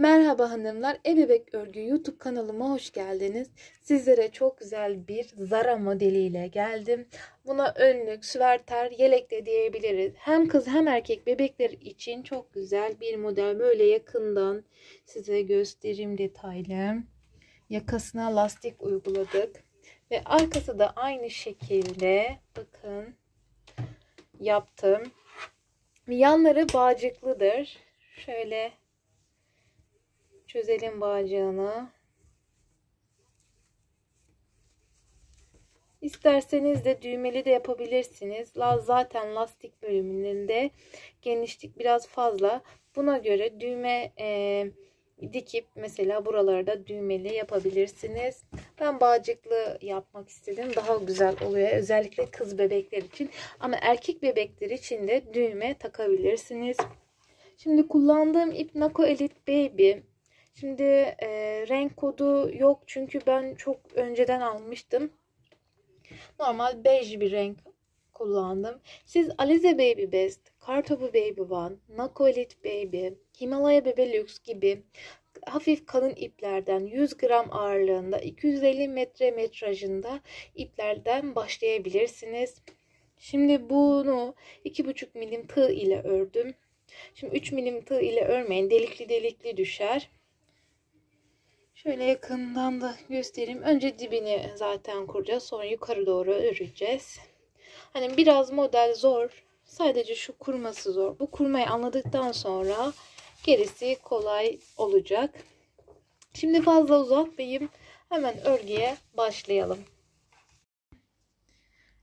Merhaba hanımlar, Ebebek Örgü YouTube kanalıma hoş geldiniz. Sizlere çok güzel bir Zara modeliyle geldim. Buna önlük, süverter, yelek de diyebiliriz. Hem kız hem erkek bebekler için çok güzel bir model. Böyle yakından size göstereyim detaylı. Yakasına lastik uyguladık. Ve arkası da aynı şekilde bakın yaptım. Yanları bağcıklıdır. Şöyle Çözelim bağcığını. İsterseniz de düğmeli de yapabilirsiniz. Zaten lastik bölümünde genişlik biraz fazla. Buna göre düğme e, dikip mesela buralarda düğmeli yapabilirsiniz. Ben bağcıklı yapmak istedim. Daha güzel oluyor. Özellikle kız bebekler için. Ama erkek bebekler için de düğme takabilirsiniz. Şimdi kullandığım ip Nako Elite Baby Şimdi e, renk kodu yok çünkü ben çok önceden almıştım. Normal bej bir renk kullandım. Siz Alize Baby Best, Kartopu Baby One, Nakolit Baby, Himalaya Bebe Lux gibi hafif kalın iplerden 100 gram ağırlığında 250 metre metrajında iplerden başlayabilirsiniz. Şimdi bunu 2,5 milim tığ ile ördüm. Şimdi 3 milim tığ ile örmeyin. Delikli delikli düşer. Şöyle yakından da göstereyim. Önce dibini zaten kuracağız. Sonra yukarı doğru öreceğiz. Hani biraz model zor. Sadece şu kurması zor. Bu kurmayı anladıktan sonra gerisi kolay olacak. Şimdi fazla uzatmayayım. Hemen örgüye başlayalım.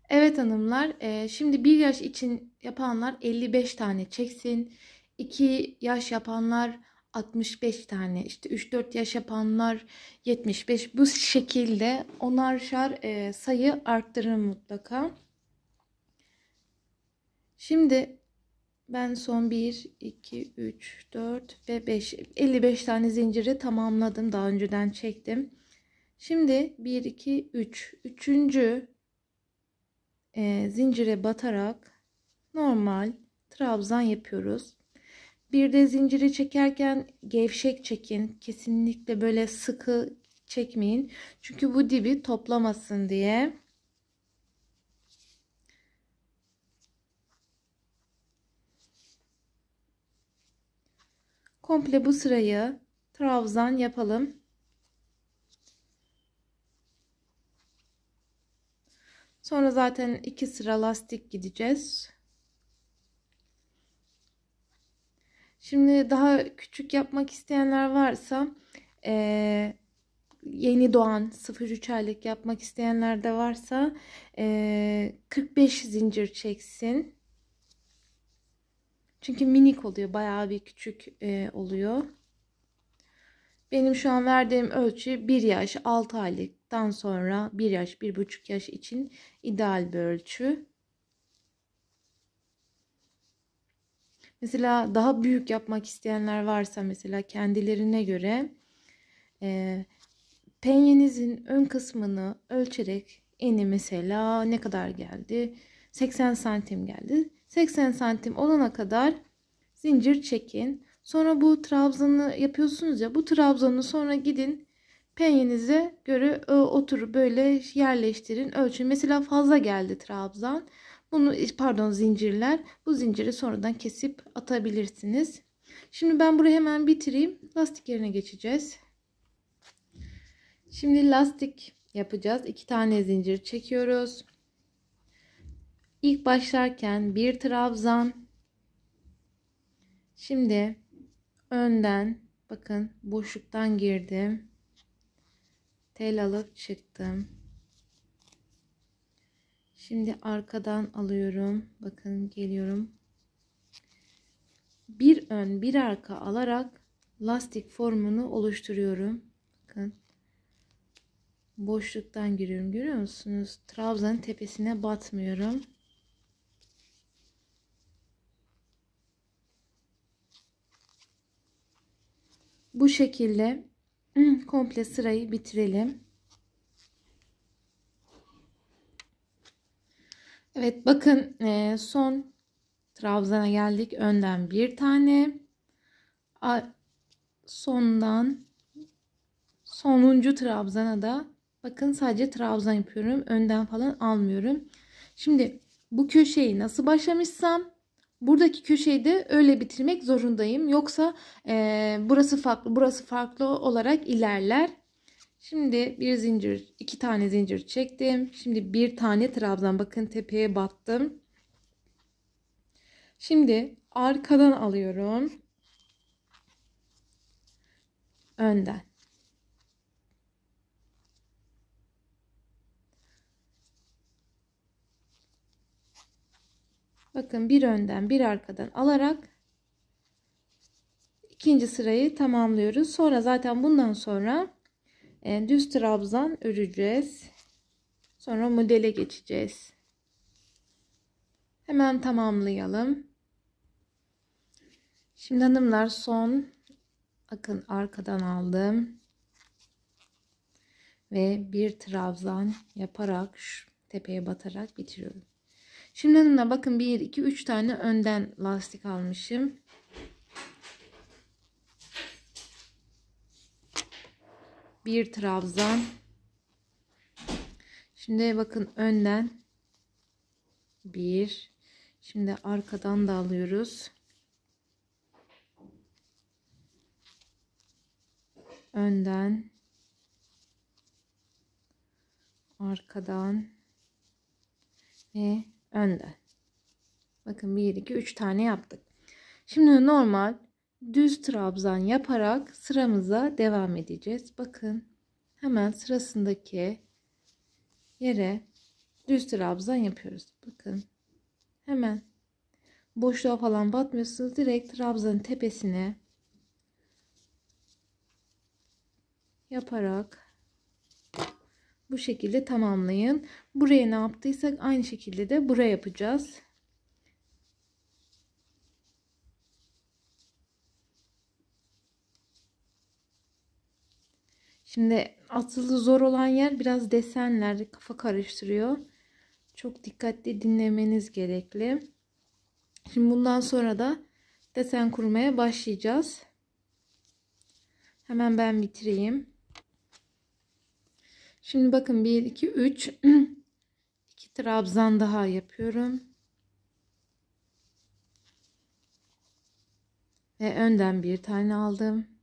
Evet hanımlar, e, şimdi 1 yaş için yapanlar 55 tane çeksin. 2 yaş yapanlar 65 tane işte 3-4 yaş yapanlar 75 bu şekilde onarşar e, sayı arttırın mutlaka. Şimdi ben son 1, 2, 3, 4 ve 5, 55 tane zinciri tamamladım. Daha önceden çektim. Şimdi 1, 2, 3. Üçüncü e, zincire batarak normal trabzan yapıyoruz. Bir de zinciri çekerken gevşek çekin. Kesinlikle böyle sıkı çekmeyin. Çünkü bu dibi toplamasın diye. Komple bu sırayı trabzan yapalım. Sonra zaten iki sıra lastik gideceğiz. Şimdi daha küçük yapmak isteyenler varsa e, yeni doğan 0-3 aylık yapmak isteyenler de varsa e, 45 zincir çeksin. Çünkü minik oluyor. Bayağı bir küçük e, oluyor. Benim şu an verdiğim ölçü 1 yaş 6 aylıktan sonra 1 yaş 1,5 yaş için ideal bir ölçü. Mesela daha büyük yapmak isteyenler varsa mesela kendilerine göre e, penyenizin ön kısmını ölçerek eni mesela ne kadar geldi? 80 santim geldi. 80 santim olana kadar zincir çekin. Sonra bu trabzanı yapıyorsunuz ya bu trabzanı sonra gidin penyenize göre e, oturup böyle yerleştirin ölçün. Mesela fazla geldi trabzan. Bunu pardon zincirler. Bu zinciri sonradan kesip atabilirsiniz. Şimdi ben burayı hemen bitireyim. Lastik yerine geçeceğiz. Şimdi lastik yapacağız. İki tane zincir çekiyoruz. İlk başlarken bir trabzan. Şimdi önden bakın boşluktan girdim. Tel alıp çıktım. Şimdi arkadan alıyorum. Bakın geliyorum. Bir ön bir arka alarak lastik formunu oluşturuyorum. Bakın. Boşluktan giriyorum. Görüyor musunuz? Trabzanın tepesine batmıyorum. Bu şekilde komple sırayı bitirelim. Evet bakın e, son trabzana geldik. Önden bir tane. Sondan sonuncu trabzana da bakın sadece trabzan yapıyorum. Önden falan almıyorum. Şimdi bu köşeyi nasıl başlamışsam buradaki köşeyi de öyle bitirmek zorundayım. Yoksa e, burası farklı burası farklı olarak ilerler. Şimdi bir zincir, iki tane zincir çektim. Şimdi bir tane trabzan bakın tepeye battım. Şimdi arkadan alıyorum. Önden. Bakın bir önden bir arkadan alarak ikinci sırayı tamamlıyoruz. Sonra zaten bundan sonra e, düz trabzan öreceğiz. Sonra modele geçeceğiz. Hemen tamamlayalım. Şimdi hanımlar son bakın arkadan aldım. Ve bir trabzan yaparak şu tepeye batarak bitiriyorum. Şimdi hanımlar bakın 1 2 3 tane önden lastik almışım. bir trabzan. Şimdi bakın önden bir. Şimdi arkadan da alıyoruz. Önden arkadan ve önden. Bakın 1 2 3 tane yaptık. Şimdi normal düz trabzan yaparak sıramıza devam edeceğiz. Bakın hemen sırasındaki yere düz trabzan yapıyoruz. Bakın hemen boşluğa falan batmıyorsunuz. Direkt trabzanın tepesine yaparak bu şekilde tamamlayın. Buraya ne yaptıysak aynı şekilde de buraya yapacağız. Şimdi asıl zor olan yer biraz desenler kafa karıştırıyor. Çok dikkatli dinlemeniz gerekli. Şimdi bundan sonra da desen kurmaya başlayacağız. Hemen ben bitireyim. Şimdi bakın 1 2 3 2 trabzan daha yapıyorum. Ve önden bir tane aldım.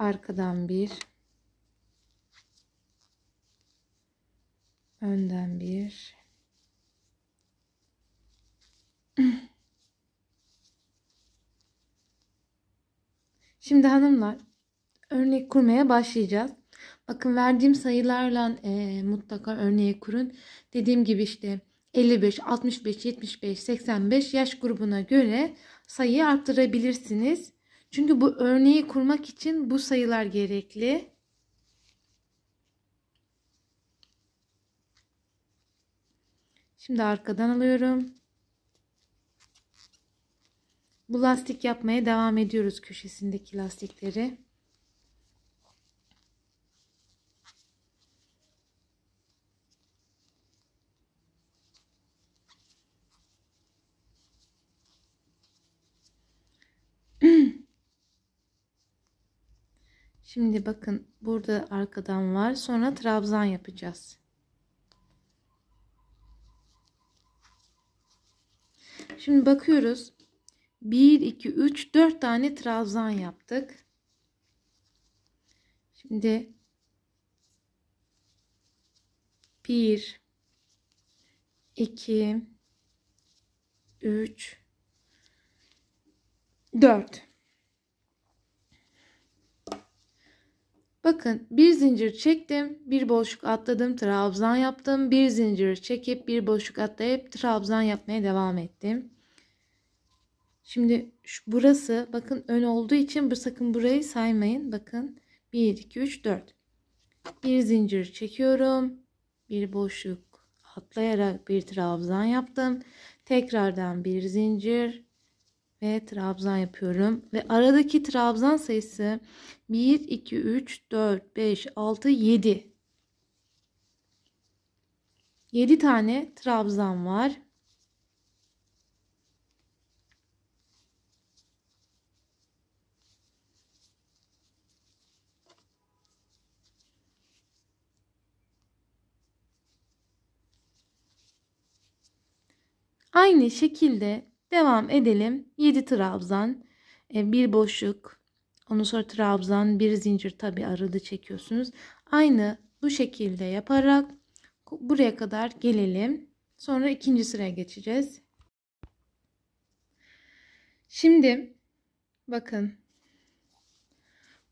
arkadan bir önden bir Şimdi hanımlar örnek kurmaya başlayacağız. Bakın verdiğim sayılarla e, mutlaka örneği kurun. Dediğim gibi işte 55, 65, 75, 85 yaş grubuna göre sayıyı arttırabilirsiniz. Çünkü bu örneği kurmak için bu sayılar gerekli. Şimdi arkadan alıyorum. Bu lastik yapmaya devam ediyoruz köşesindeki lastikleri. Şimdi bakın burada arkadan var. Sonra trabzan yapacağız. Şimdi bakıyoruz. 1, 2, 3, 4 tane trabzan yaptık. Şimdi 1, 2, 3, 4. Bakın bir zincir çektim, bir boşluk atladım, trabzan yaptım. Bir zincir çekip bir boşluk atlayıp trabzan yapmaya devam ettim. Şimdi şu, burası bakın ön olduğu için bu sakın burayı saymayın. Bakın 1 2 3 4. Bir zincir çekiyorum. Bir boşluk atlayarak bir trabzan yaptım. Tekrardan bir zincir, ve trabzan yapıyorum. Ve aradaki trabzan sayısı 1, 2, 3, 4, 5, 6, 7. 7 tane trabzan var. Aynı şekilde Devam edelim. 7 trabzan, e, bir boşluk, ondan sonra trabzan, bir zincir tabi aralı çekiyorsunuz. Aynı bu şekilde yaparak buraya kadar gelelim. Sonra ikinci sıraya geçeceğiz. Şimdi bakın.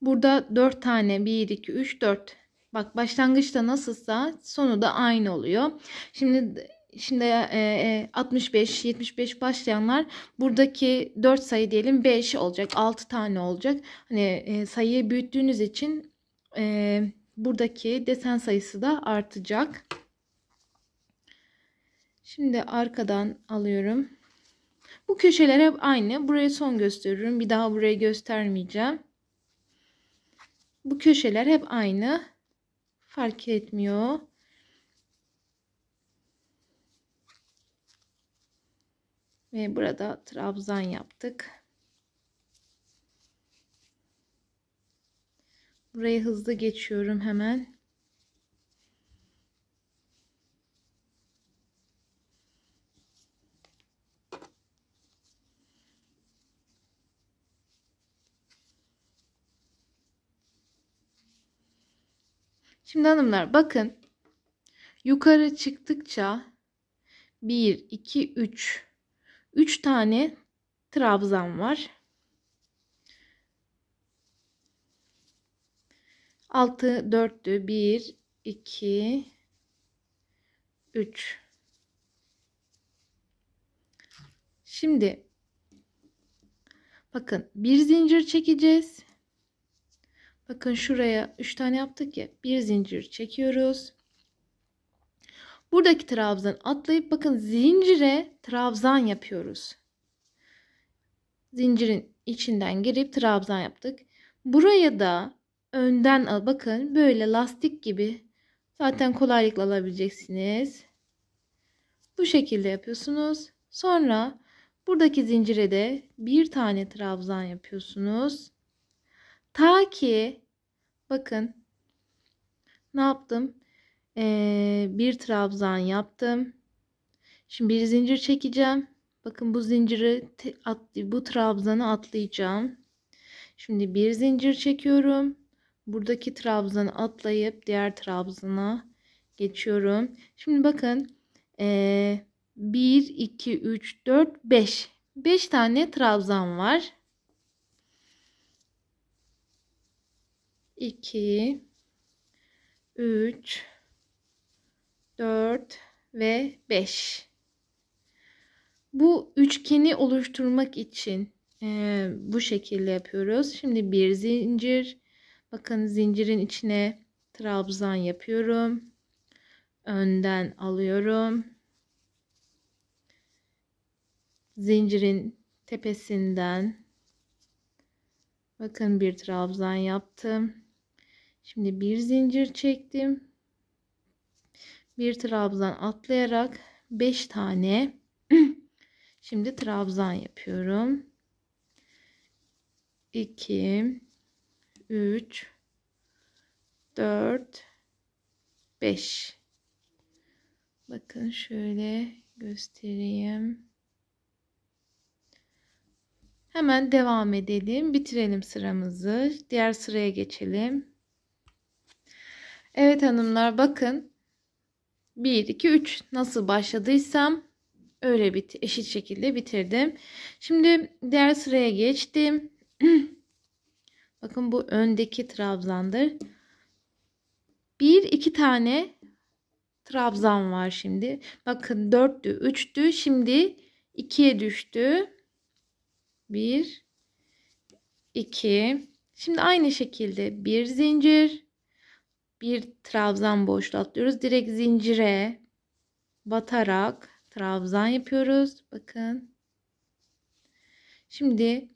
Burada 4 tane 1 2 3 4 Bak başlangıçta nasılsa sonu da aynı oluyor. Şimdi e, e, şimdi 65-75 başlayanlar buradaki 4 sayı diyelim 5 olacak 6 tane olacak. Hani e, sayıyı büyüttüğünüz için buradaki desen sayısı da artacak. Şimdi arkadan alıyorum. Bu köşeler hep aynı. Burayı son gösteriyorum. Bir daha burayı göstermeyeceğim. Bu köşeler hep aynı. Fark etmiyor. Ve burada trabzan yaptık. Burayı hızlı geçiyorum hemen. Şimdi hanımlar bakın. Yukarı çıktıkça 1, 2, 3 3 tane trabzan var. Altı 4'lü Bir, iki, üç. Şimdi bakın bir zincir çekeceğiz. Bakın şuraya üç tane yaptık ya. Bir zincir çekiyoruz. Buradaki trabzan atlayıp bakın zincire trabzan yapıyoruz. Zincirin içinden girip trabzan yaptık. Buraya da önden al. Bakın böyle lastik gibi zaten kolaylıkla alabileceksiniz. Bu şekilde yapıyorsunuz. Sonra buradaki zincire de bir tane trabzan yapıyorsunuz. Ta ki bakın ne yaptım? Ee, bir trabzan yaptım. Şimdi bir zincir çekeceğim. Bakın bu zinciri at, bu trabzanı atlayacağım. Şimdi bir zincir çekiyorum. Buradaki trabzanı atlayıp diğer trabzana geçiyorum. Şimdi bakın ee, 1 2 3 4 5 5 tane trabzan var. 2 3 4 ve 5. Bu üçgeni oluşturmak için e, bu şekilde yapıyoruz. Şimdi bir zincir. Bakın zincirin içine trabzan yapıyorum. Önden alıyorum. Zincirin tepesinden bakın bir trabzan yaptım. Şimdi bir zincir çektim bir trabzan atlayarak 5 tane şimdi trabzan yapıyorum. 2 3 4 5 Bakın şöyle göstereyim. Hemen devam edelim. Bitirelim sıramızı. Diğer sıraya geçelim. Evet hanımlar bakın 1, 2, 3 nasıl başladıysam öyle bit eşit şekilde bitirdim. Şimdi diğer sıraya geçtim. Bakın bu öndeki trabzandır. Bir iki tane trabzan var şimdi. Bakın 4'tü, 3'tü. Şimdi 2'ye düştü. 1 2 Şimdi aynı şekilde bir zincir bir trabzan boşluğu atlıyoruz. Direkt zincire batarak trabzan yapıyoruz. Bakın. Şimdi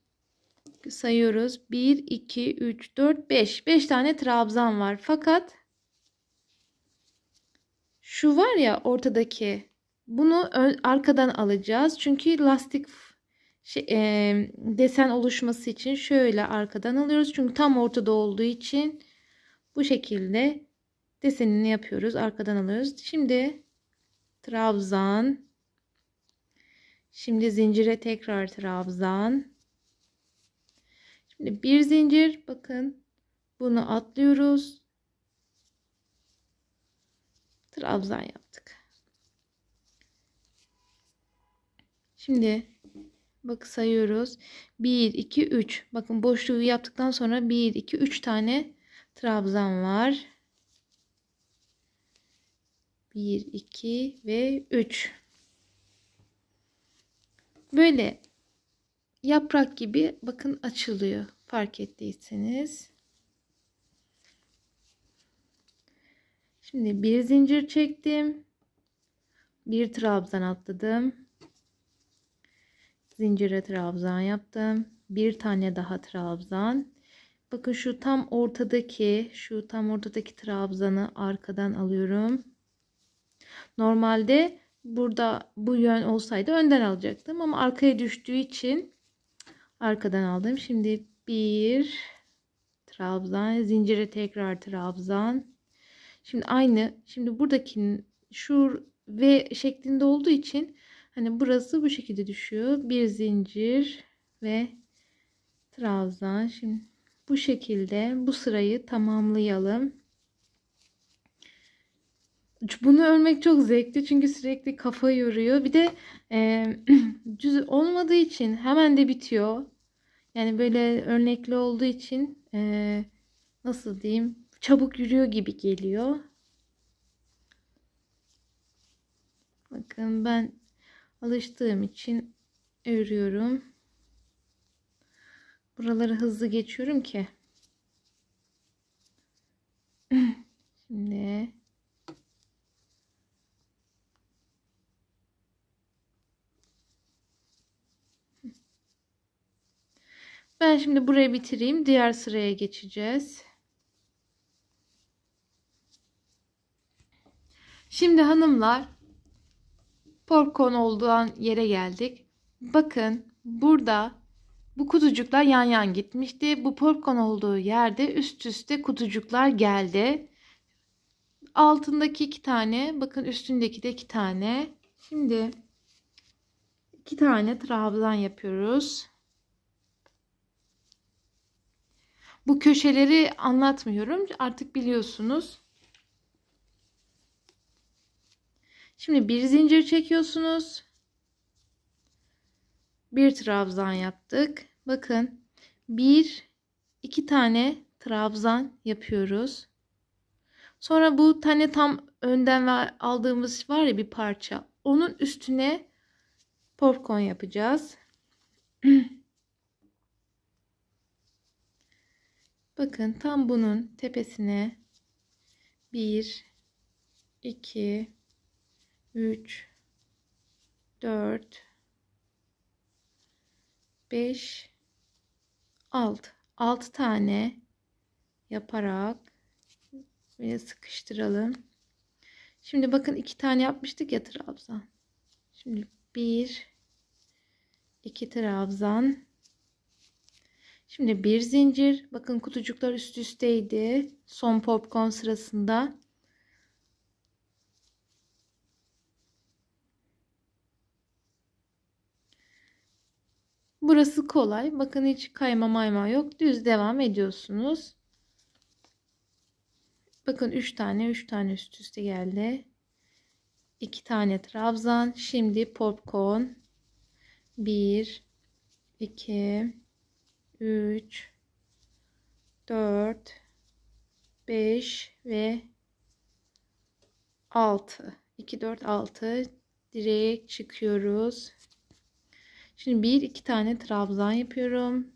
sayıyoruz. 1, 2, 3, 4, 5. 5 tane trabzan var. Fakat şu var ya ortadaki bunu arkadan alacağız. Çünkü lastik şey, e, desen oluşması için şöyle arkadan alıyoruz. Çünkü tam ortada olduğu için bu şekilde desenini yapıyoruz. Arkadan alıyoruz. Şimdi trabzan. Şimdi zincire tekrar trabzan. Şimdi bir zincir bakın bunu atlıyoruz. Trabzan yaptık. Şimdi bak sayıyoruz. 1 2 3. Bakın boşluğu yaptıktan sonra 1 2 3 tane trabzan var. 1, 2 ve 3. Böyle yaprak gibi bakın açılıyor fark ettiyseniz. Şimdi bir zincir çektim. Bir trabzan atladım. Zincire trabzan yaptım. Bir tane daha trabzan. Bakın şu tam ortadaki şu tam ortadaki trabzanı arkadan alıyorum. Normalde burada bu yön olsaydı önden alacaktım ama arkaya düştüğü için arkadan aldım. Şimdi bir trabzan zincire tekrar trabzan. Şimdi aynı şimdi buradaki şu V şeklinde olduğu için hani burası bu şekilde düşüyor. Bir zincir ve trabzan. Şimdi bu şekilde bu sırayı tamamlayalım. Bunu örmek çok zevkli çünkü sürekli kafa yoruyor. Bir de e, düz olmadığı için hemen de bitiyor. Yani böyle örnekli olduğu için e, nasıl diyeyim çabuk yürüyor gibi geliyor. Bakın ben alıştığım için örüyorum. Buraları hızlı geçiyorum ki. Şimdi Ben şimdi burayı bitireyim. Diğer sıraya geçeceğiz. Şimdi hanımlar popcorn olduğu yere geldik. Bakın burada bu kutucuklar yan yan gitmişti. Bu popcorn olduğu yerde üst üste kutucuklar geldi. Altındaki iki tane, bakın üstündeki de iki tane. Şimdi iki tane trabzan yapıyoruz. Bu köşeleri anlatmıyorum. Artık biliyorsunuz. Şimdi bir zincir çekiyorsunuz bir trabzan yaptık. Bakın bir iki tane trabzan yapıyoruz. Sonra bu tane tam önden aldığımız var ya bir parça. Onun üstüne popcorn yapacağız. Bakın tam bunun tepesine 1 2 3 4 5 6 6 tane yaparak böyle sıkıştıralım. Şimdi bakın iki tane yapmıştık ya trabzan. Şimdi bir iki trabzan. Şimdi bir zincir. Bakın kutucuklar üst üsteydi. Son popcorn sırasında. Burası kolay. Bakın hiç kayma mayma yok. Düz devam ediyorsunuz. Bakın 3 tane 3 tane üst üste geldi. 2 tane trabzan. Şimdi popcorn. 1 2 3 4 5 ve 6 2 4 6 direkt çıkıyoruz. Şimdi bir iki tane trabzan yapıyorum.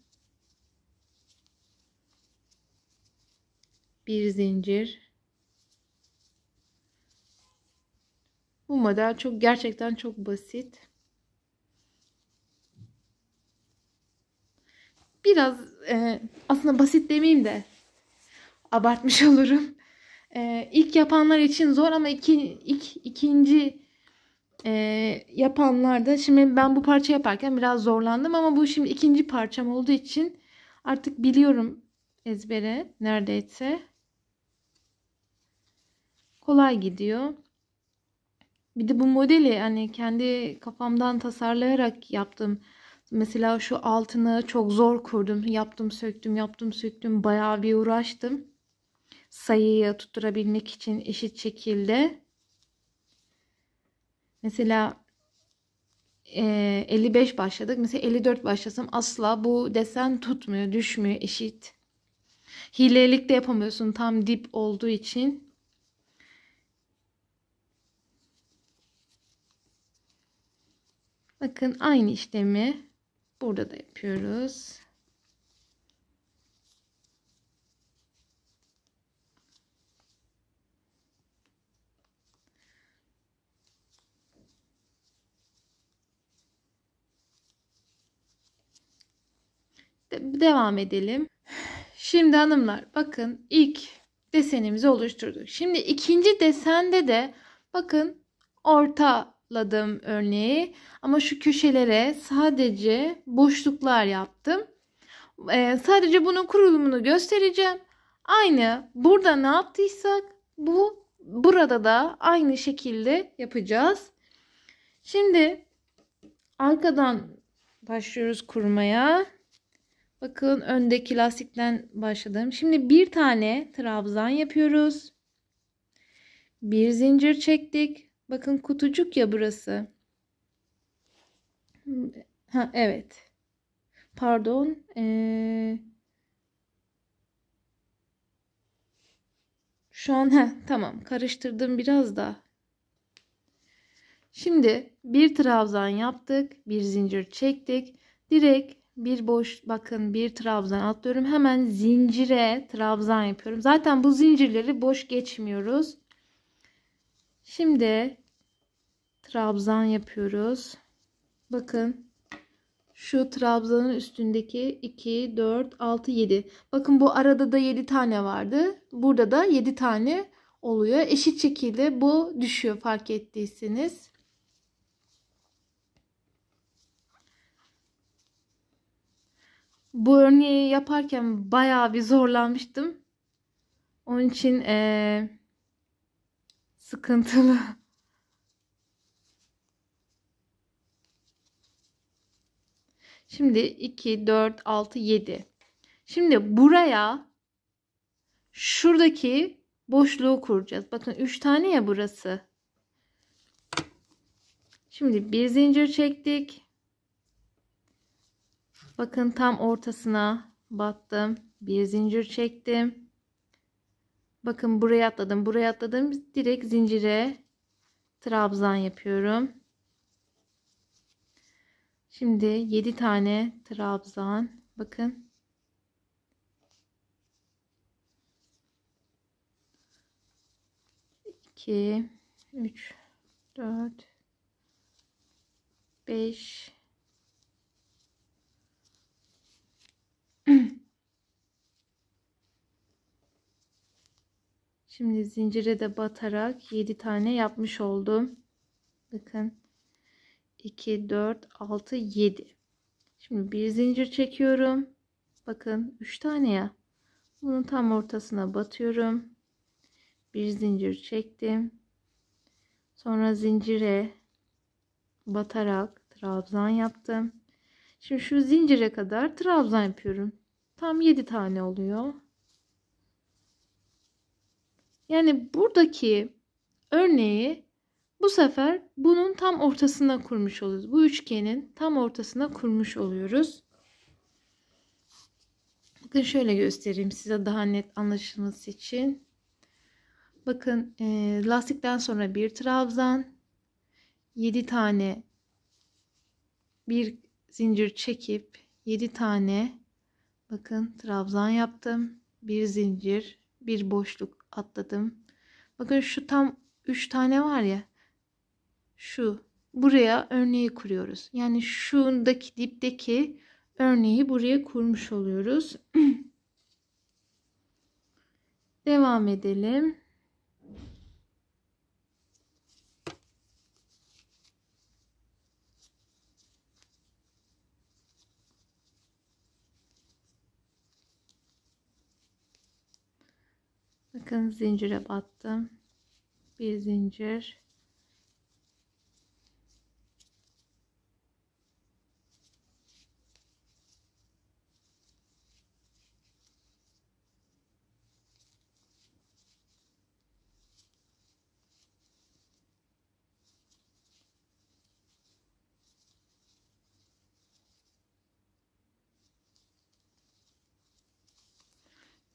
Bir zincir. Bu model çok gerçekten çok basit. Biraz e, aslında basit demeyeyim de abartmış olurum. E, ilk yapanlar için zor ama iki, ilk, ikinci e, yapanlar da şimdi ben bu parça yaparken biraz zorlandım ama bu şimdi ikinci parçam olduğu için artık biliyorum ezbere neredeyse kolay gidiyor. Bir de bu modeli hani kendi kafamdan tasarlayarak yaptım. Mesela şu altını çok zor kurdum. Yaptım söktüm yaptım söktüm bayağı bir uğraştım. Sayıyı tutturabilmek için eşit şekilde. Mesela 55 e, başladık. Mesela 54 başlasam asla bu desen tutmuyor, düşmüyor eşit. Hilelik de yapamıyorsun tam dip olduğu için. Bakın aynı işlemi burada da yapıyoruz. devam edelim. Şimdi hanımlar bakın ilk desenimizi oluşturduk. Şimdi ikinci desende de bakın ortaladım örneği ama şu köşelere sadece boşluklar yaptım. Ee, sadece bunun kurulumunu göstereceğim. Aynı burada ne yaptıysak bu burada da aynı şekilde yapacağız. Şimdi arkadan başlıyoruz kurmaya. Bakın öndeki lastikten başladım. Şimdi bir tane trabzan yapıyoruz. Bir zincir çektik. Bakın kutucuk ya burası. Ha, evet. Pardon. Ee... Şu an heh, tamam karıştırdım biraz da. Şimdi bir trabzan yaptık. Bir zincir çektik. Direkt bir boş bakın bir trabzan atlıyorum. Hemen zincire trabzan yapıyorum. Zaten bu zincirleri boş geçmiyoruz. Şimdi trabzan yapıyoruz. Bakın şu trabzanın üstündeki 2, 4, 6, 7. Bakın bu arada da 7 tane vardı. Burada da 7 tane oluyor. Eşit şekilde bu düşüyor fark ettiyseniz. bu örneği yaparken bayağı bir zorlanmıştım. Onun için ee, sıkıntılı. Şimdi 2, 4, 6, 7. Şimdi buraya şuradaki boşluğu kuracağız. Bakın 3 tane ya burası. Şimdi bir zincir çektik. Bakın tam ortasına battım. Bir zincir çektim. Bakın buraya atladım. Buraya atladım. Direkt zincire trabzan yapıyorum. Şimdi 7 tane trabzan. Bakın. İki, üç, dört, beş, Şimdi zincire de batarak 7 tane yapmış oldum. Bakın. 2, 4, 6, 7. Şimdi bir zincir çekiyorum. Bakın 3 tane ya. Bunun tam ortasına batıyorum. Bir zincir çektim. Sonra zincire batarak trabzan yaptım. Şimdi şu zincire kadar trabzan yapıyorum. Tam 7 tane oluyor. Yani buradaki örneği bu sefer bunun tam ortasına kurmuş oluyoruz. Bu üçgenin tam ortasına kurmuş oluyoruz. Bakın şöyle göstereyim size daha net anlaşılması için. Bakın e, lastikten sonra bir trabzan, 7 tane bir zincir çekip 7 tane bakın trabzan yaptım. Bir zincir, bir boşluk atladım. Bakın şu tam 3 tane var ya. Şu buraya örneği kuruyoruz. Yani şundaki dipteki örneği buraya kurmuş oluyoruz. Devam edelim. bakın zincire battım bir zincir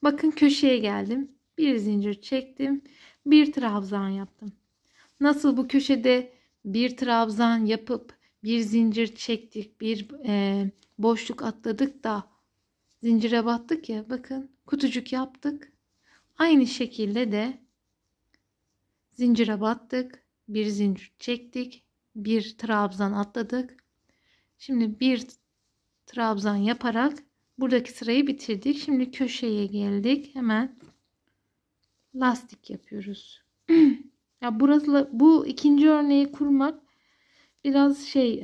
Bakın köşeye geldim bir zincir çektim. Bir trabzan yaptım. Nasıl bu köşede bir trabzan yapıp bir zincir çektik, bir e, boşluk atladık da zincire battık ya bakın kutucuk yaptık. Aynı şekilde de zincire battık, bir zincir çektik, bir trabzan atladık. Şimdi bir trabzan yaparak buradaki sırayı bitirdik. Şimdi köşeye geldik. Hemen lastik yapıyoruz. ya burası bu ikinci örneği kurmak biraz şey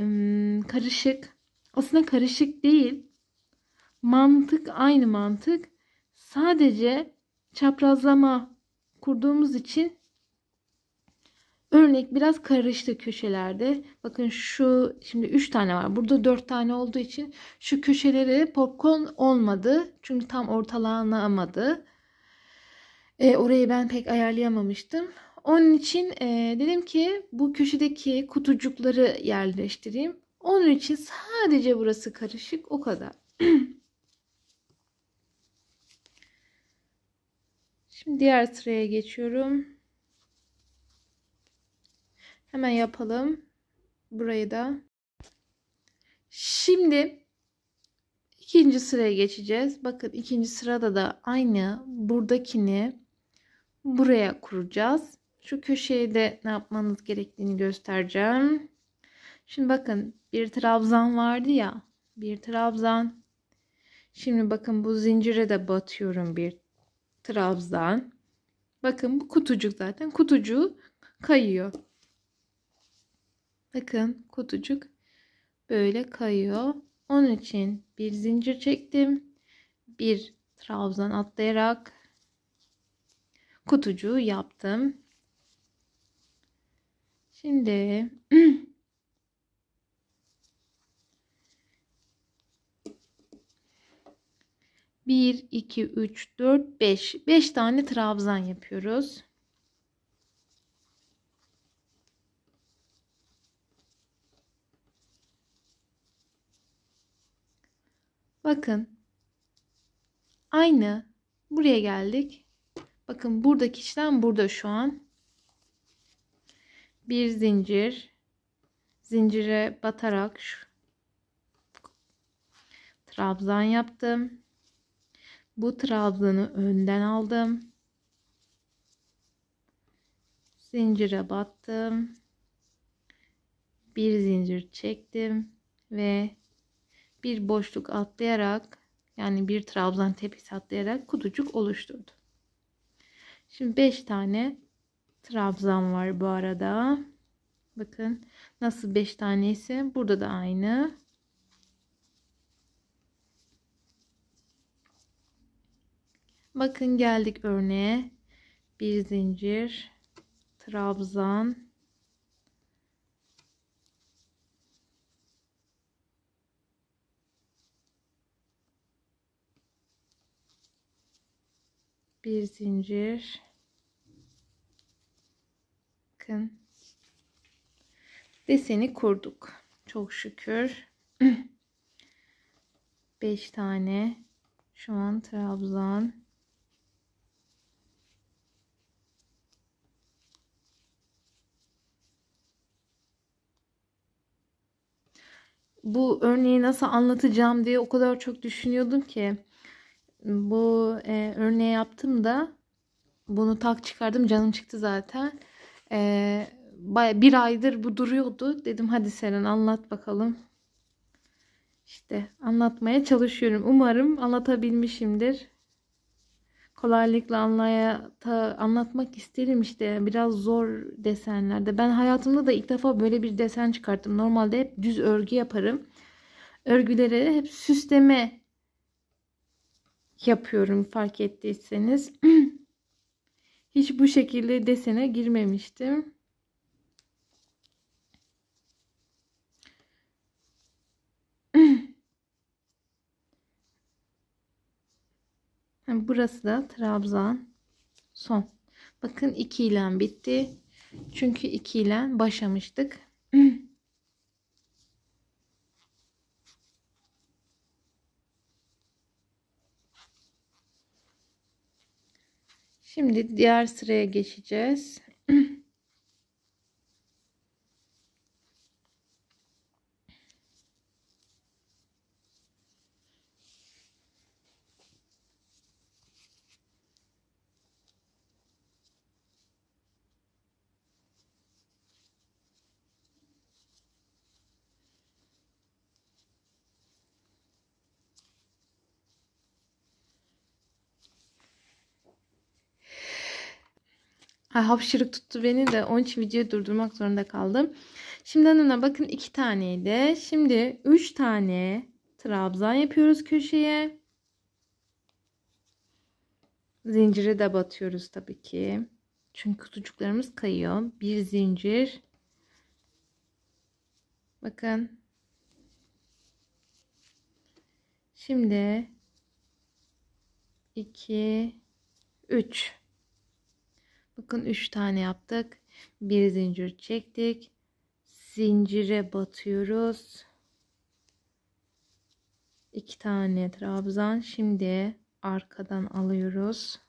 karışık. Aslında karışık değil. Mantık aynı mantık. Sadece çaprazlama kurduğumuz için örnek biraz karıştı köşelerde. Bakın şu şimdi 3 tane var. Burada 4 tane olduğu için şu köşeleri popcorn olmadı. Çünkü tam ortalanamadı. E, orayı ben pek ayarlayamamıştım. Onun için e, dedim ki bu köşedeki kutucukları yerleştireyim. Onun için sadece burası karışık o kadar. Şimdi diğer sıraya geçiyorum. Hemen yapalım. Burayı da. Şimdi ikinci sıraya geçeceğiz. Bakın ikinci sırada da aynı buradakini buraya kuracağız. Şu köşeye de ne yapmanız gerektiğini göstereceğim. Şimdi bakın bir trabzan vardı ya. Bir trabzan. Şimdi bakın bu zincire de batıyorum bir trabzan. Bakın bu kutucuk zaten. Kutucuğu kayıyor. Bakın kutucuk böyle kayıyor. Onun için bir zincir çektim. Bir trabzan atlayarak kutucuğu yaptım. Şimdi bir, iki, üç, dört, beş. Beş tane trabzan yapıyoruz. Bakın. Aynı. Buraya geldik. Bakın buradaki işlem burada şu an. Bir zincir. Zincire batarak şu trabzan yaptım. Bu trabzanı önden aldım. Zincire battım. Bir zincir çektim ve bir boşluk atlayarak yani bir trabzan tepesi atlayarak kutucuk oluşturdu. Şimdi 5 tane trabzan var bu arada. Bakın nasıl 5 tanesi. burada da aynı. Bakın geldik örneğe. Bir zincir, trabzan, bir zincir bakın deseni kurduk çok şükür 5 tane şu an trabzan bu örneği nasıl anlatacağım diye o kadar çok düşünüyordum ki bu e, örneği yaptım da bunu tak çıkardım canım çıktı zaten. E, baya, bir aydır bu duruyordu. Dedim hadi Seren anlat bakalım. işte anlatmaya çalışıyorum. Umarım anlatabilmişimdir. Kolaylıkla anlaya ta anlatmak isterim işte. Biraz zor desenlerde. Ben hayatımda da ilk defa böyle bir desen çıkarttım. Normalde hep düz örgü yaparım. Örgüleri hep süsleme yapıyorum fark ettiyseniz. Hiç bu şekilde desene girmemiştim. Burası da trabzan son. Bakın 2 ile bitti. Çünkü 2 ile başlamıştık. Şimdi diğer sıraya geçeceğiz. Ha, hapşırık tuttu beni de onun için videoyu durdurmak zorunda kaldım. Şimdi anına bakın 2 taneydi. Şimdi 3 tane trabzan yapıyoruz köşeye. Zinciri de batıyoruz tabii ki. Çünkü kutucuklarımız kayıyor. Bir zincir. Bakın. Şimdi 2 3 bakın 3 tane yaptık. Bir zincir çektik. Zincire batıyoruz. 2 tane trabzan. Şimdi arkadan alıyoruz.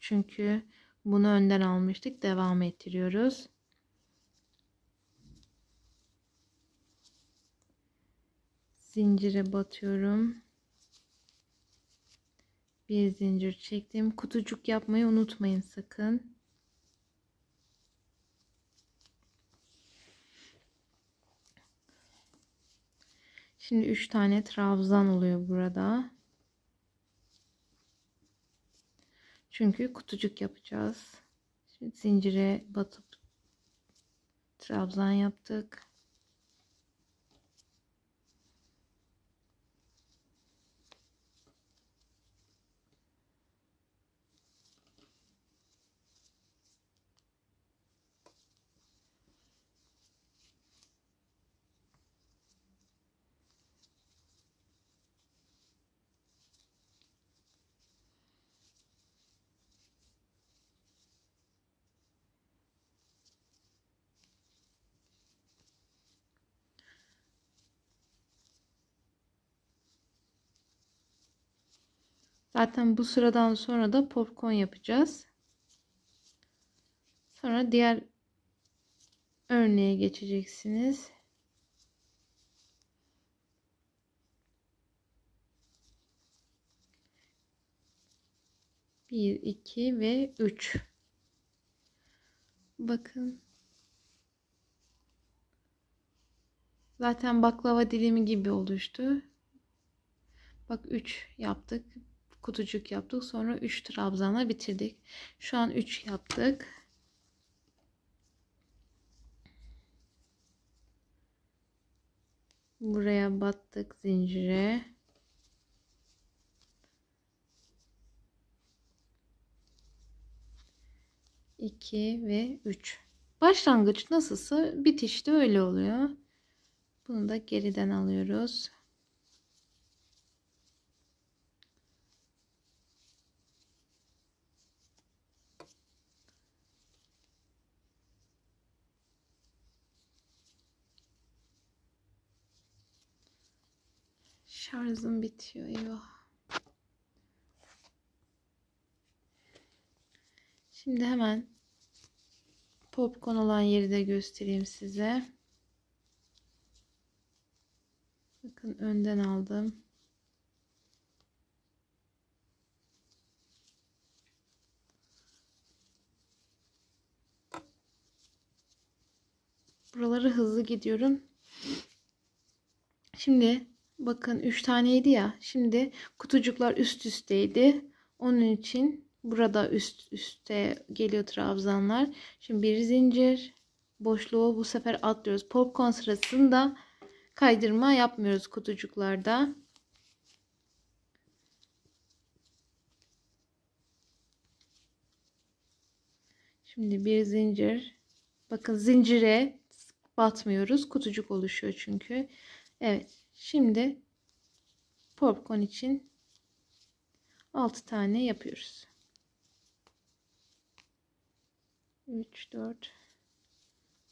Çünkü bunu önden almıştık. Devam ettiriyoruz. Zincire batıyorum bir zincir çektim. Kutucuk yapmayı unutmayın sakın. Şimdi 3 tane trabzan oluyor burada. Çünkü kutucuk yapacağız. Şimdi zincire batıp trabzan yaptık. Zaten bu sıradan sonra da popcorn yapacağız. Sonra diğer örneğe geçeceksiniz. Bir, iki ve üç. Bakın. Zaten baklava dilimi gibi oluştu. Bak üç yaptık kutucuk yaptık. Sonra 3 trabzanla bitirdik. Şu an 3 yaptık. Buraya battık zincire. İki ve üç. Başlangıç nasılsa bitiş de öyle oluyor. Bunu da geriden alıyoruz. Şarjım bitiyor. Eyvah. Şimdi hemen popcorn olan yeri de göstereyim size. Bakın önden aldım. Buraları hızlı gidiyorum. Şimdi Bakın 3 taneydi ya. Şimdi kutucuklar üst üsteydi. Onun için burada üst üste geliyor trabzanlar. Şimdi bir zincir. Boşluğu bu sefer atlıyoruz. Popcorn sırasında kaydırma yapmıyoruz kutucuklarda. Şimdi bir zincir. Bakın zincire batmıyoruz. Kutucuk oluşuyor çünkü. Evet. Şimdi popcorn için 6 tane yapıyoruz. 3 4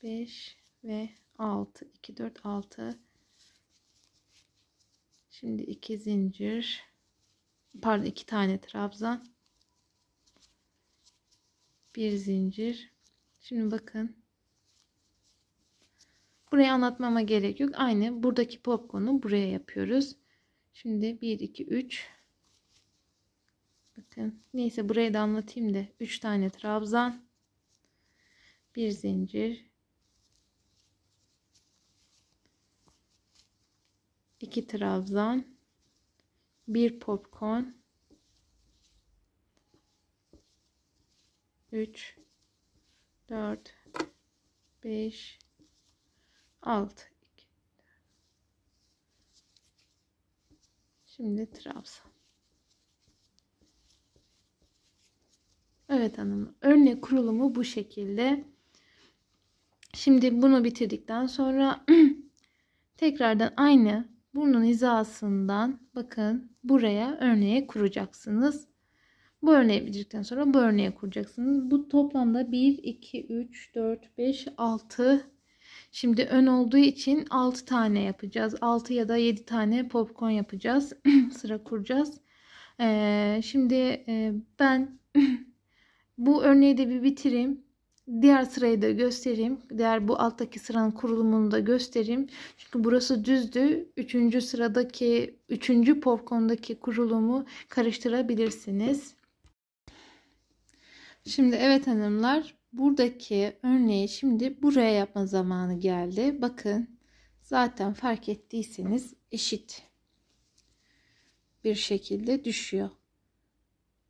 5 ve 6 2 4 6 Şimdi 2 zincir pardon 2 tane trabzan bir zincir. Şimdi bakın Burayı anlatmama gerek yok. Aynı buradaki popcorn'u buraya yapıyoruz. Şimdi 1, 2, 3. Bakın. Neyse burayı da anlatayım da. 3 tane trabzan. 1 zincir. 2 trabzan. 1 popcorn. 3 4 5 6 2 Şimdi Trabzon. Evet hanım. Örnek kurulumu bu şekilde. Şimdi bunu bitirdikten sonra tekrardan aynı burnun hizasından bakın buraya örneğe kuracaksınız. Bu örneği bitirdikten sonra bu örneği kuracaksınız. Bu toplamda 1, 2, 3, 4, 5, 6 Şimdi ön olduğu için 6 tane yapacağız. 6 ya da 7 tane popcorn yapacağız. Sıra kuracağız. Ee, şimdi e, ben bu örneği de bir bitireyim. Diğer sırayı da göstereyim. Diğer bu alttaki sıranın kurulumunu da göstereyim. Çünkü burası düzdü. Üçüncü sıradaki, üçüncü popcorn'daki kurulumu karıştırabilirsiniz. Şimdi evet hanımlar buradaki örneği şimdi buraya yapma zamanı geldi. Bakın zaten fark ettiyseniz eşit bir şekilde düşüyor.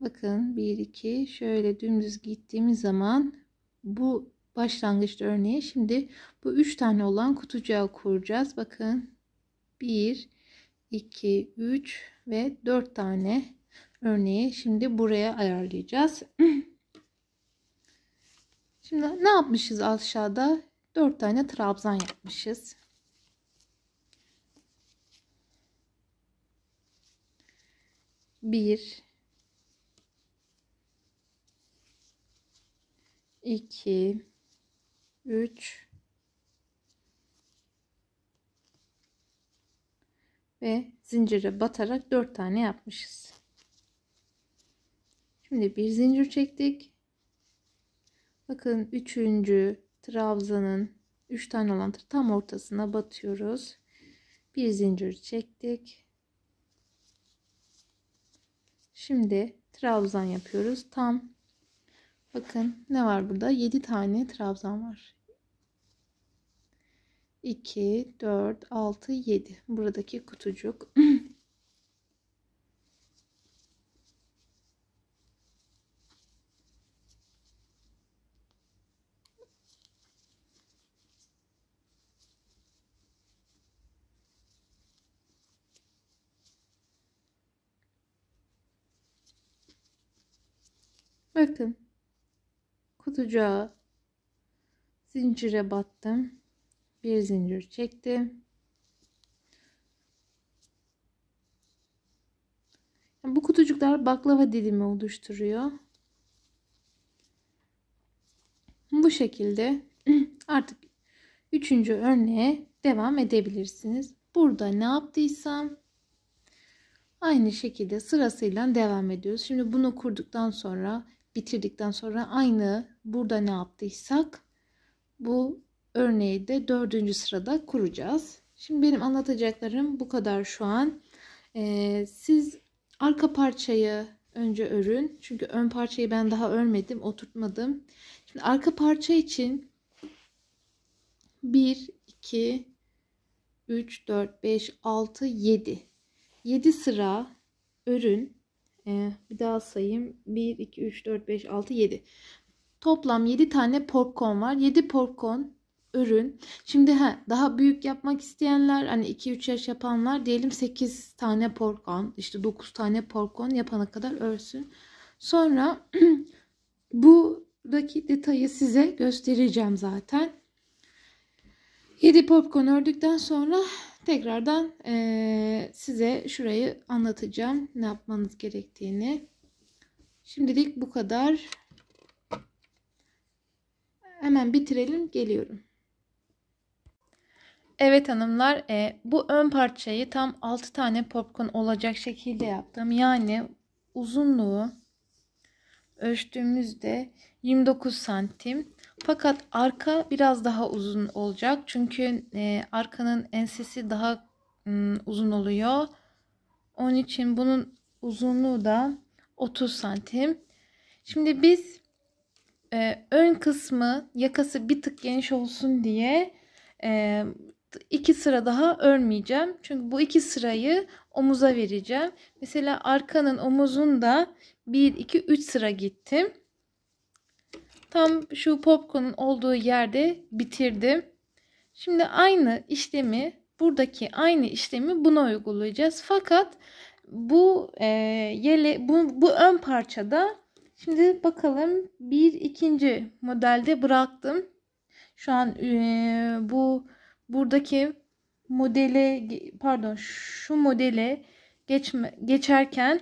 Bakın 1 2 şöyle dümdüz gittiğimiz zaman bu başlangıçta örneği şimdi bu 3 tane olan kutucuğa kuracağız. Bakın 1 2 3 ve 4 tane örneği şimdi buraya ayarlayacağız. Şimdi ne yapmışız aşağıda? 4 tane trabzan yapmışız. Bir, iki, üç ve zincire batarak dört tane yapmışız. Şimdi bir zincir çektik. Bakın üçüncü trabzanın üç tane olan tam ortasına batıyoruz. Bir zincir çektik. Şimdi trabzan yapıyoruz. Tam bakın ne var burada? 7 tane trabzan var. 2, 4, 6, 7. Buradaki kutucuk. Bakın kutucuğa zincire battım. Bir zincir çektim. Bu kutucuklar baklava dilimi oluşturuyor. Bu şekilde artık üçüncü örneğe devam edebilirsiniz. Burada ne yaptıysam aynı şekilde sırasıyla devam ediyoruz. Şimdi bunu kurduktan sonra bitirdikten sonra aynı burada ne yaptıysak bu örneği de dördüncü sırada kuracağız. Şimdi benim anlatacaklarım bu kadar şu an. Ee, siz arka parçayı önce örün. Çünkü ön parçayı ben daha örmedim, oturtmadım. Şimdi arka parça için 1, 2, 3, 4, 5, 6, 7. 7 sıra örün. Ee, bir daha sayayım. 1, 2, 3, 4, 5, 6, 7. Toplam 7 tane popcorn var. 7 popcorn ürün. Şimdi he, daha büyük yapmak isteyenler hani 2-3 yaş yapanlar diyelim 8 tane porkon işte 9 tane porkon yapana kadar örsün. Sonra buradaki detayı size göstereceğim zaten. 7 popcorn ördükten sonra Tekrardan e, size şurayı anlatacağım. Ne yapmanız gerektiğini. Şimdilik bu kadar. Hemen bitirelim. Geliyorum. Evet hanımlar e, bu ön parçayı tam 6 tane popcorn olacak şekilde yaptım. Yani uzunluğu ölçtüğümüzde 29 santim. Fakat arka biraz daha uzun olacak. Çünkü e, arkanın ensesi daha m, uzun oluyor. Onun için bunun uzunluğu da 30 santim. Şimdi biz e, ön kısmı yakası bir tık geniş olsun diye e, iki sıra daha örmeyeceğim. Çünkü bu iki sırayı omuza vereceğim. Mesela arkanın omuzunda 1, 2, 3 sıra gittim. Tam şu popcorn'un olduğu yerde bitirdim. Şimdi aynı işlemi buradaki aynı işlemi buna uygulayacağız. Fakat bu e, yele bu, bu ön parçada şimdi bakalım bir ikinci modelde bıraktım. Şu an e, bu buradaki modele pardon şu modele geçme, geçerken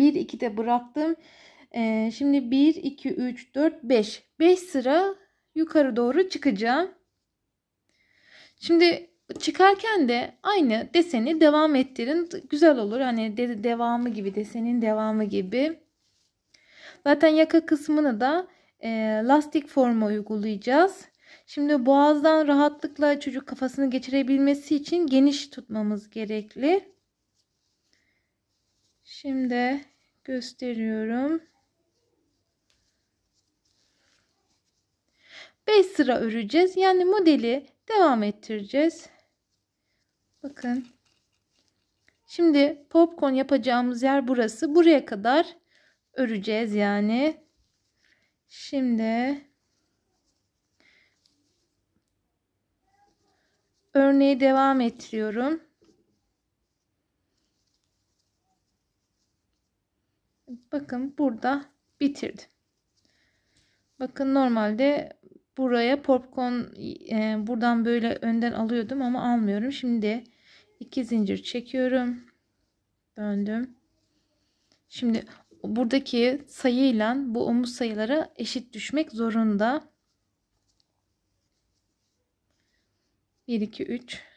iki de bıraktım. Ee, şimdi 1, 2, 3, 4, 5. 5 sıra yukarı doğru çıkacağım. Şimdi çıkarken de aynı deseni devam ettirin. Güzel olur. Hani de, devamı gibi desenin devamı gibi. Zaten yaka kısmını da e, lastik forma uygulayacağız. Şimdi boğazdan rahatlıkla çocuk kafasını geçirebilmesi için geniş tutmamız gerekli. Şimdi gösteriyorum. 5 sıra öreceğiz. Yani modeli devam ettireceğiz. Bakın. Şimdi popcorn yapacağımız yer burası. Buraya kadar öreceğiz yani. Şimdi örneği devam ettiriyorum. Bakın burada bitirdim. Bakın normalde buraya popcorn e, buradan böyle önden alıyordum ama almıyorum. Şimdi iki zincir çekiyorum. Döndüm. Şimdi buradaki sayıyla bu omuz sayıları eşit düşmek zorunda. 1 2 3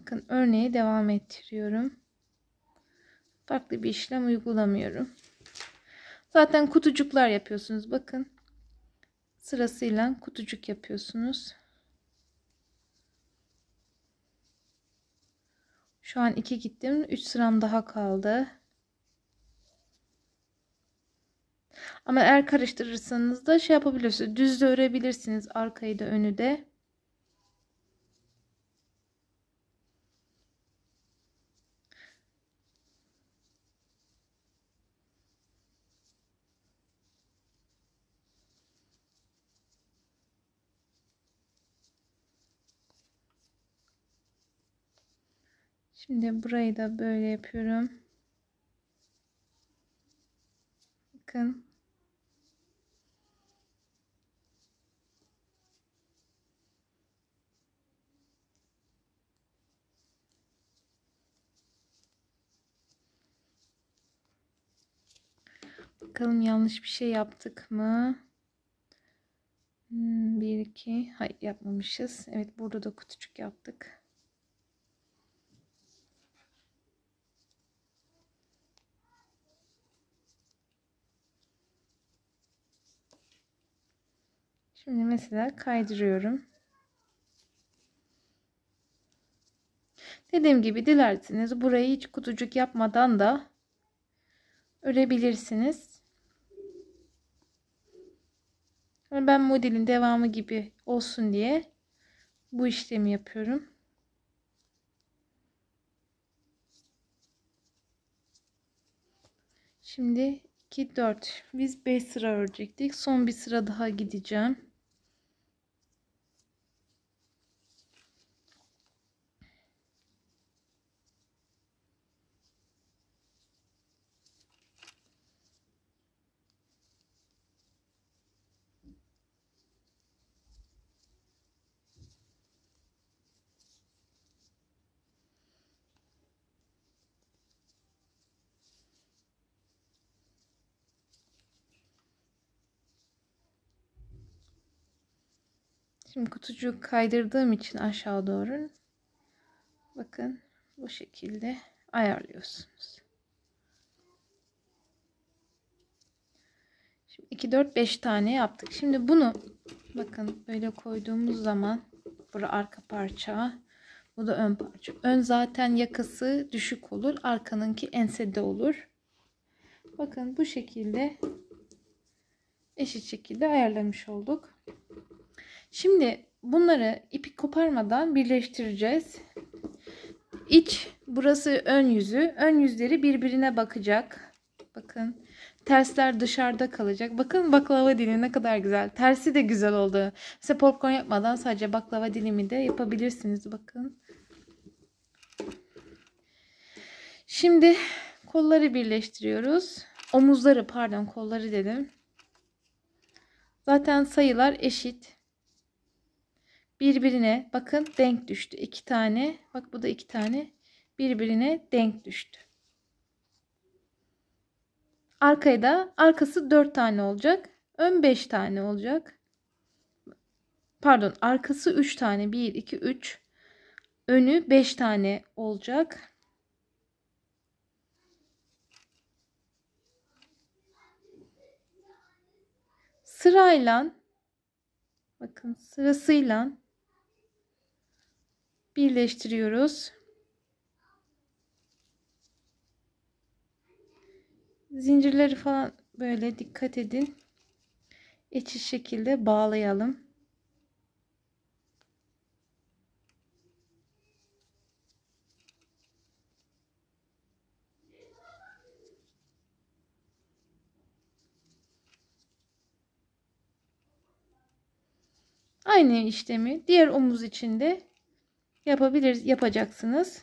Bakın örneğe devam ettiriyorum. Farklı bir işlem uygulamıyorum. Zaten kutucuklar yapıyorsunuz. Bakın. Sırasıyla kutucuk yapıyorsunuz. Şu an 2 gittim. 3 sıram daha kaldı. Ama eğer karıştırırsanız da şey yapabilirsiniz. Düz de örebilirsiniz arkayı da önü de. Şimdi burayı da böyle yapıyorum. Bakın. Bakalım yanlış bir şey yaptık mı? Hmm, 1, 2. Hayır yapmamışız. Evet burada da kutucuk yaptık. Şimdi mesela kaydırıyorum. Dediğim gibi dilerseniz burayı hiç kutucuk yapmadan da örebilirsiniz. Ben modelin devamı gibi olsun diye bu işlemi yapıyorum. Şimdi 2 4 biz 5 sıra örecektik. Son bir sıra daha gideceğim. Şimdi kutucuğu kaydırdığım için aşağı doğru bakın bu şekilde ayarlıyorsunuz. Şimdi 2 4 5 tane yaptık. Şimdi bunu bakın böyle koyduğumuz zaman bura arka parça, bu da ön parça. Ön zaten yakası düşük olur, arkanınki ensede olur. Bakın bu şekilde eşit şekilde ayarlamış olduk. Şimdi bunları ipi koparmadan birleştireceğiz. İç burası ön yüzü. Ön yüzleri birbirine bakacak. Bakın tersler dışarıda kalacak. Bakın baklava dilimi ne kadar güzel. Tersi de güzel oldu. Mesela popcorn yapmadan sadece baklava dilimi de yapabilirsiniz. Bakın. Şimdi kolları birleştiriyoruz. Omuzları pardon kolları dedim. Zaten sayılar eşit birbirine bakın denk düştü. iki tane bak bu da iki tane birbirine denk düştü. Arkaya da arkası dört tane olacak. Ön beş tane olacak. Pardon arkası üç tane bir iki üç önü beş tane olacak. Sırayla bakın sırasıyla birleştiriyoruz. Zincirleri falan böyle dikkat edin. Eşit şekilde bağlayalım. Aynı işlemi diğer omuz içinde yapabilir yapacaksınız.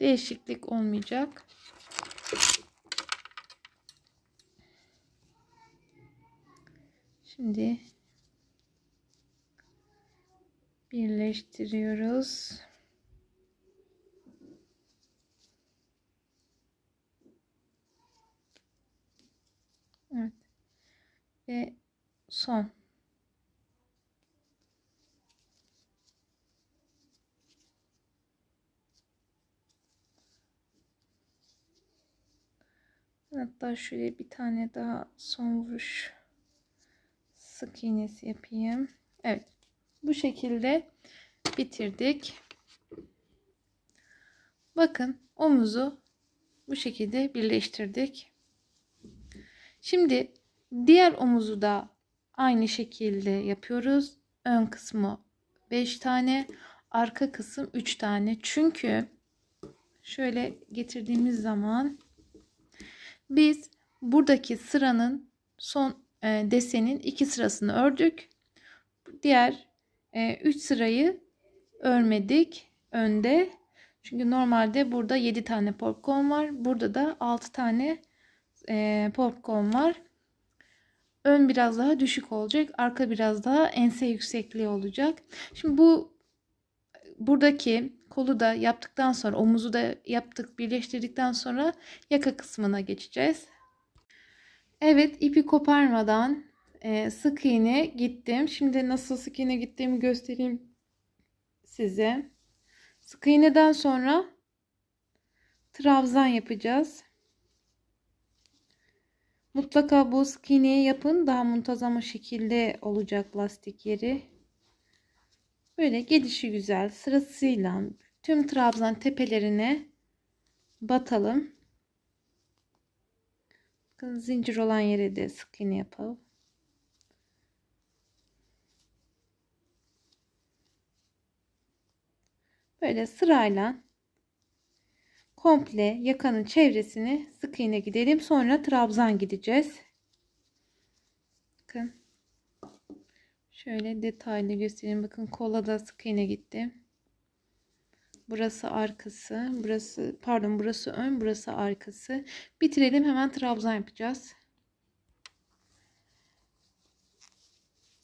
Değişiklik olmayacak. Şimdi birleştiriyoruz. Evet. Ve son. Hatta şöyle bir tane daha son vuruş sık iğnesi yapayım. Evet. Bu şekilde bitirdik. Bakın omuzu bu şekilde birleştirdik. Şimdi diğer omuzu da aynı şekilde yapıyoruz. Ön kısmı 5 tane, arka kısım 3 tane. Çünkü şöyle getirdiğimiz zaman biz buradaki sıranın son e, desenin iki sırasını ördük. Diğer e, üç sırayı örmedik önde. Çünkü normalde burada 7 tane popcorn var. Burada da 6 tane e, popcorn var. Ön biraz daha düşük olacak. Arka biraz daha ense yüksekliği olacak. Şimdi bu buradaki Kolu da yaptıktan sonra omuzu da yaptık birleştirdikten sonra yaka kısmına geçeceğiz. Evet ipi koparmadan e, sık iğne gittim. Şimdi nasıl sık iğne gittiğimi göstereyim size. Sık iğneden sonra trabzan yapacağız. Mutlaka bu sık iğneyi yapın. Daha muntazam şekilde olacak lastik yeri. Böyle gelişi güzel sırasıyla tüm trabzan tepelerine batalım. Bakın zincir olan yere de sık iğne yapalım. Böyle sırayla komple yakanın çevresini sık iğne gidelim. Sonra trabzan gideceğiz. Şöyle detaylı göstereyim. Bakın kola da sık iğne gitti. Burası arkası. Burası pardon burası ön burası arkası. Bitirelim hemen trabzan yapacağız.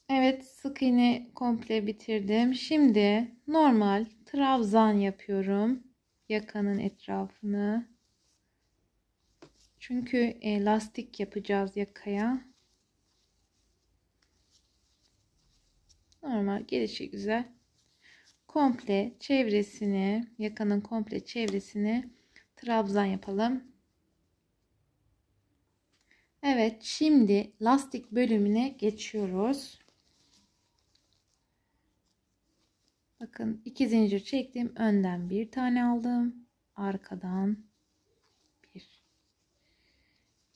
Evet sık iğne komple bitirdim. Şimdi normal trabzan yapıyorum. Yakanın etrafını. Çünkü e, lastik yapacağız yakaya. normal gelişi güzel komple çevresini yakanın komple çevresini trabzan yapalım. Evet şimdi lastik bölümüne geçiyoruz. Bakın iki zincir çektim. Önden bir tane aldım. Arkadan bir.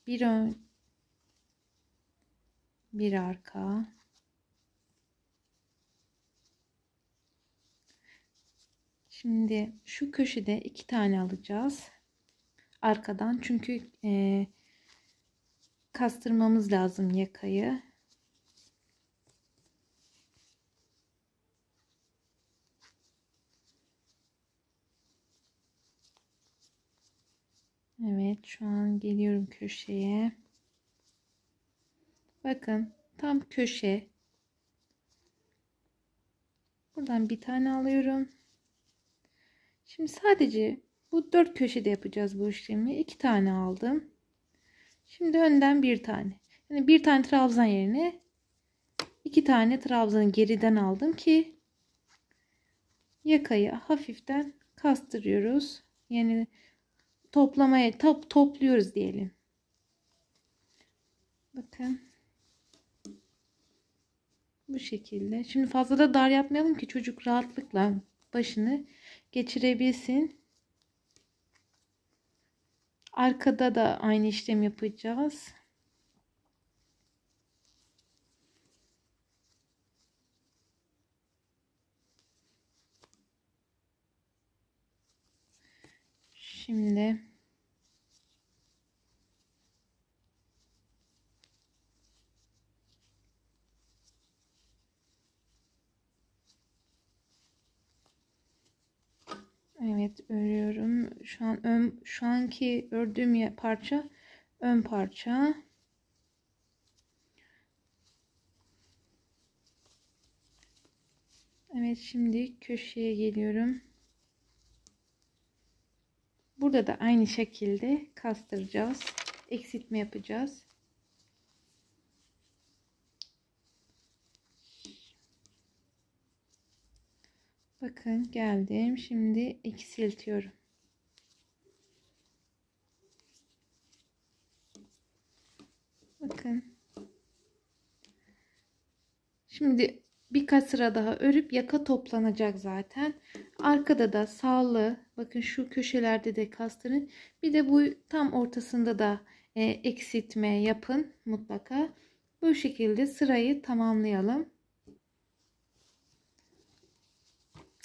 Bir ön. Bir arka. Şimdi şu köşede iki tane alacağız. Arkadan çünkü e, kastırmamız lazım yakayı. Evet şu an geliyorum köşeye. Bakın tam köşe. Buradan bir tane alıyorum. Şimdi sadece bu dört köşede yapacağız bu işlemi. İki tane aldım. Şimdi önden bir tane. Yani bir tane trabzan yerine iki tane trabzanı geriden aldım ki yakayı hafiften kastırıyoruz. Yani toplamaya top, topluyoruz diyelim. Bakın. Bu şekilde. Şimdi fazla da dar yapmayalım ki çocuk rahatlıkla başını geçirebilsin. Arkada da aynı işlem yapacağız. Şimdi Evet örüyorum. Şu an ön, şu anki ördüğüm parça ön parça. Evet şimdi köşeye geliyorum. Burada da aynı şekilde kastıracağız. Eksiltme yapacağız. Bakın geldim. Şimdi eksiltiyorum. Bakın. Şimdi birkaç sıra daha örüp yaka toplanacak zaten. Arkada da sağlı bakın şu köşelerde de kastırın. Bir de bu tam ortasında da e, eksiltme yapın mutlaka. Bu şekilde sırayı tamamlayalım.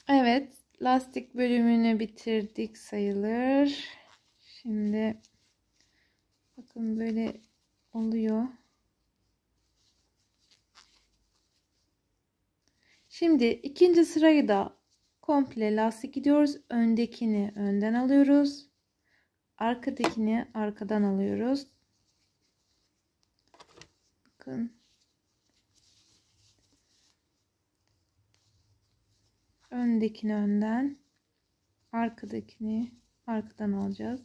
Evet, lastik bölümünü bitirdik sayılır. Şimdi bakın böyle oluyor. Şimdi ikinci sırayı da komple lastik gidiyoruz. Öndekini önden alıyoruz. Arkadakini arkadan alıyoruz. Bakın öndekini önden arkadakini arkadan alacağız.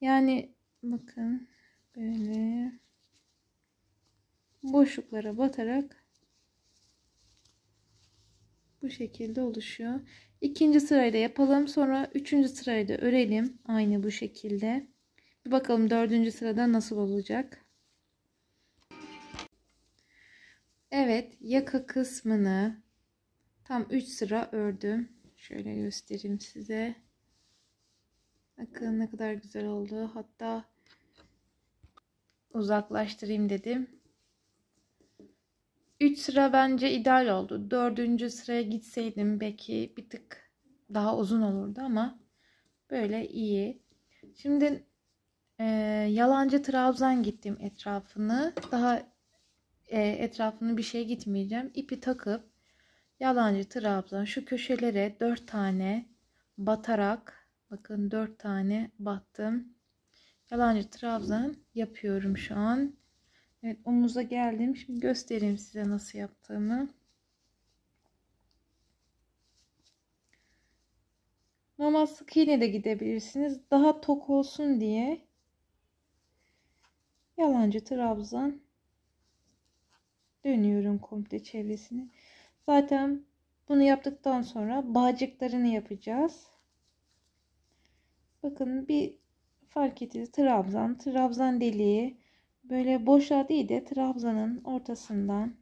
Yani bakın böyle boşluklara batarak bu şekilde oluşuyor. İkinci sırayla yapalım. Sonra üçüncü sırayı da örelim. Aynı bu şekilde. Bir bakalım dördüncü sırada nasıl olacak. Evet yaka kısmını Tam 3 sıra ördüm. Şöyle göstereyim size. Bakın ne kadar güzel oldu. Hatta uzaklaştırayım dedim. 3 sıra bence ideal oldu. 4. sıraya gitseydim belki bir tık daha uzun olurdu ama böyle iyi. Şimdi e, yalancı trabzan gittim etrafını. Daha e, etrafını bir şey gitmeyeceğim. İpi takıp Yalancı trabzan şu köşelere 4 tane batarak bakın 4 tane battım. Yalancı trabzan yapıyorum şu an. Evet omuza geldim. Şimdi göstereyim size nasıl yaptığımı. Normal sık iğne de gidebilirsiniz. Daha tok olsun diye yalancı trabzan dönüyorum komple çevresini. Zaten bunu yaptıktan sonra bağcıklarını yapacağız. Bakın bir fark ettiniz trabzan, trabzan deliği böyle boşluğa değil de trabzanın ortasından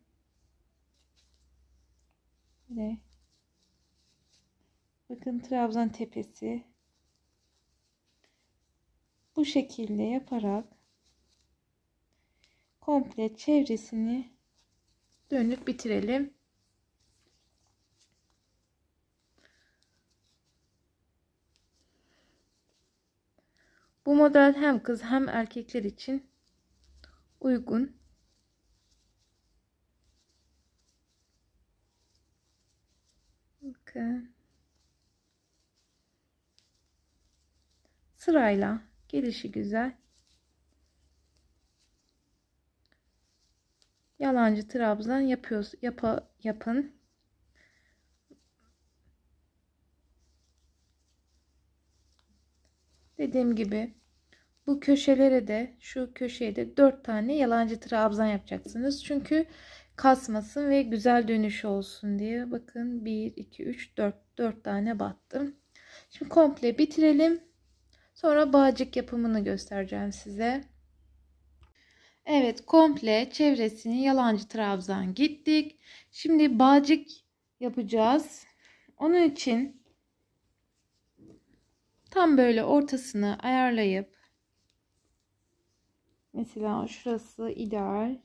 böyle bakın trabzan tepesi bu şekilde yaparak komple çevresini dönüp bitirelim. Bu model hem kız hem erkekler için uygun. Sırayla gelişi güzel. Yalancı trabzan yapıyoruz. Yapa, yapın. Dediğim gibi bu köşelere de şu köşeye de 4 tane yalancı trabzan yapacaksınız. Çünkü kasmasın ve güzel dönüşü olsun diye. Bakın 1, 2, 3, 4, 4 tane battım. Şimdi komple bitirelim. Sonra bağcık yapımını göstereceğim size. Evet komple çevresini yalancı trabzan gittik. Şimdi bağcık yapacağız. Onun için Tam böyle ortasını ayarlayıp mesela şurası ideal.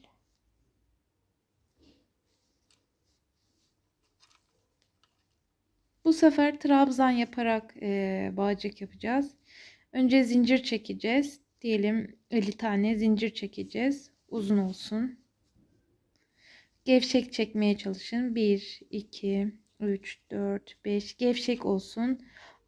Bu sefer trabzan yaparak e, bağcık yapacağız. Önce zincir çekeceğiz. Diyelim 50 tane zincir çekeceğiz. Uzun olsun. Gevşek çekmeye çalışın. 1, 2, 3, 4, 5. Gevşek olsun.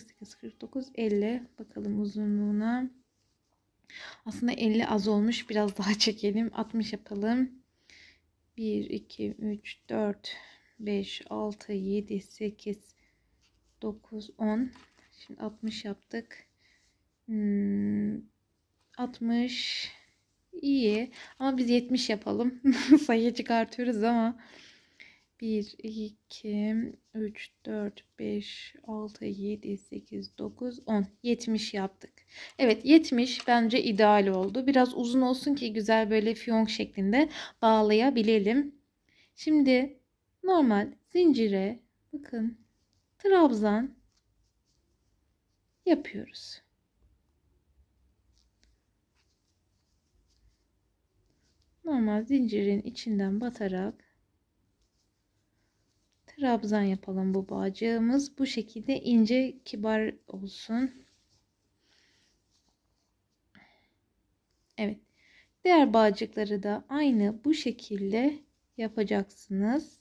48, 49, 50. Bakalım uzunluğuna. Aslında 50 az olmuş. Biraz daha çekelim. 60 yapalım. 1, 2, 3, 4, 5, 6, 7, 8, 9, 10. Şimdi 60 yaptık. 60 hmm, iyi. Ama biz 70 yapalım. Sayı çıkartıyoruz ama 1, 2, 3, 4, 5, 6, 7, 8, 9, 10. 70 yaptık. Evet 70 bence ideal oldu. Biraz uzun olsun ki güzel böyle fiyonk şeklinde bağlayabilelim. Şimdi normal zincire bakın trabzan yapıyoruz. Normal zincirin içinden batarak Trabzan yapalım bu bağcığımız. Bu şekilde ince kibar olsun. Evet. Diğer bağcıkları da aynı bu şekilde yapacaksınız.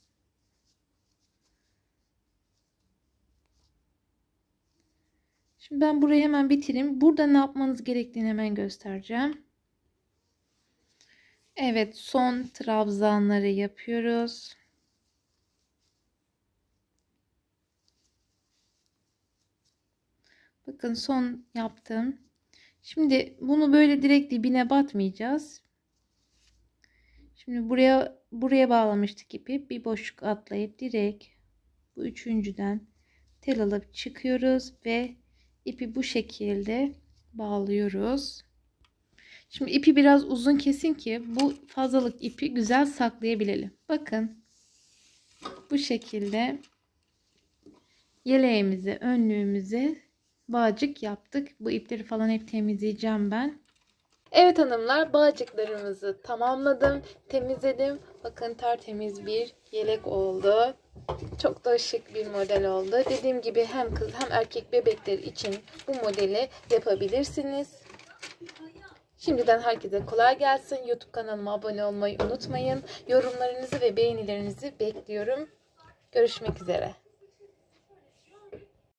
Şimdi ben burayı hemen bitireyim. Burada ne yapmanız gerektiğini hemen göstereceğim. Evet son trabzanları yapıyoruz. Bakın son yaptım. Şimdi bunu böyle direkt dibine batmayacağız. Şimdi buraya buraya bağlamıştık ipi. Bir boşluk atlayıp direkt bu üçüncüden tel alıp çıkıyoruz ve ipi bu şekilde bağlıyoruz. Şimdi ipi biraz uzun kesin ki bu fazlalık ipi güzel saklayabilelim. Bakın bu şekilde yeleğimizi önlüğümüzü bağcık yaptık. Bu ipleri falan hep temizleyeceğim ben. Evet hanımlar bağcıklarımızı tamamladım, temizledim. Bakın tertemiz bir yelek oldu. Çok da şık bir model oldu. Dediğim gibi hem kız hem erkek bebekler için bu modeli yapabilirsiniz. Şimdiden herkese kolay gelsin. YouTube kanalıma abone olmayı unutmayın. Yorumlarınızı ve beğenilerinizi bekliyorum. Görüşmek üzere.